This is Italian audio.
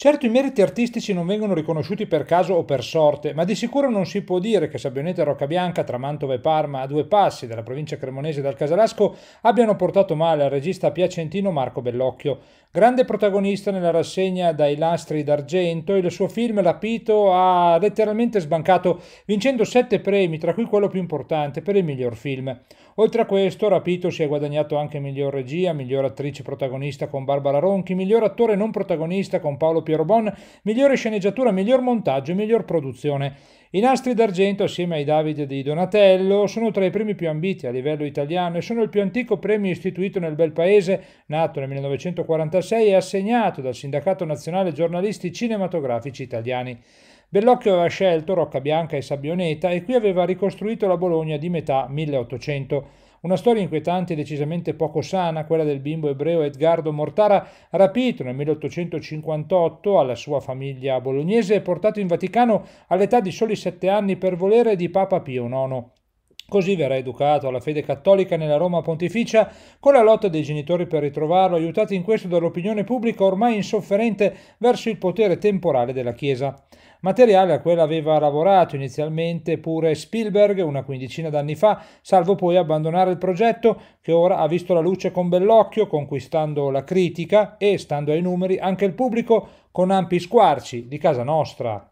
Certo i meriti artistici non vengono riconosciuti per caso o per sorte, ma di sicuro non si può dire che Sabbionetta e Roccabianca, tra Mantova e Parma, a due passi dalla provincia cremonese e dal Casalasco, abbiano portato male al regista piacentino Marco Bellocchio. Grande protagonista nella rassegna dai lastri d'argento, il suo film Lapito ha letteralmente sbancato, vincendo sette premi, tra cui quello più importante per il miglior film. Oltre a questo, Rapito si è guadagnato anche miglior regia, miglior attrice protagonista con Barbara Ronchi, miglior attore non protagonista con Paolo Piero Bon, migliore sceneggiatura, miglior montaggio e miglior produzione. I nastri d'argento, assieme ai Davide di Donatello, sono tra i primi più ambiti a livello italiano e sono il più antico premio istituito nel bel paese, nato nel 1946 e assegnato dal Sindacato Nazionale Giornalisti Cinematografici Italiani. Bellocchio aveva scelto Rocca Bianca e Sabbioneta e qui aveva ricostruito la Bologna di metà 1800. Una storia inquietante e decisamente poco sana, quella del bimbo ebreo Edgardo Mortara, rapito nel 1858 alla sua famiglia bolognese e portato in Vaticano all'età di soli sette anni per volere di Papa Pio IX. Così verrà educato alla fede cattolica nella Roma pontificia, con la lotta dei genitori per ritrovarlo, aiutati in questo dall'opinione pubblica ormai insofferente verso il potere temporale della Chiesa materiale a cui aveva lavorato inizialmente pure Spielberg una quindicina d'anni fa, salvo poi abbandonare il progetto che ora ha visto la luce con bell'occhio, conquistando la critica e, stando ai numeri, anche il pubblico con ampi squarci di casa nostra.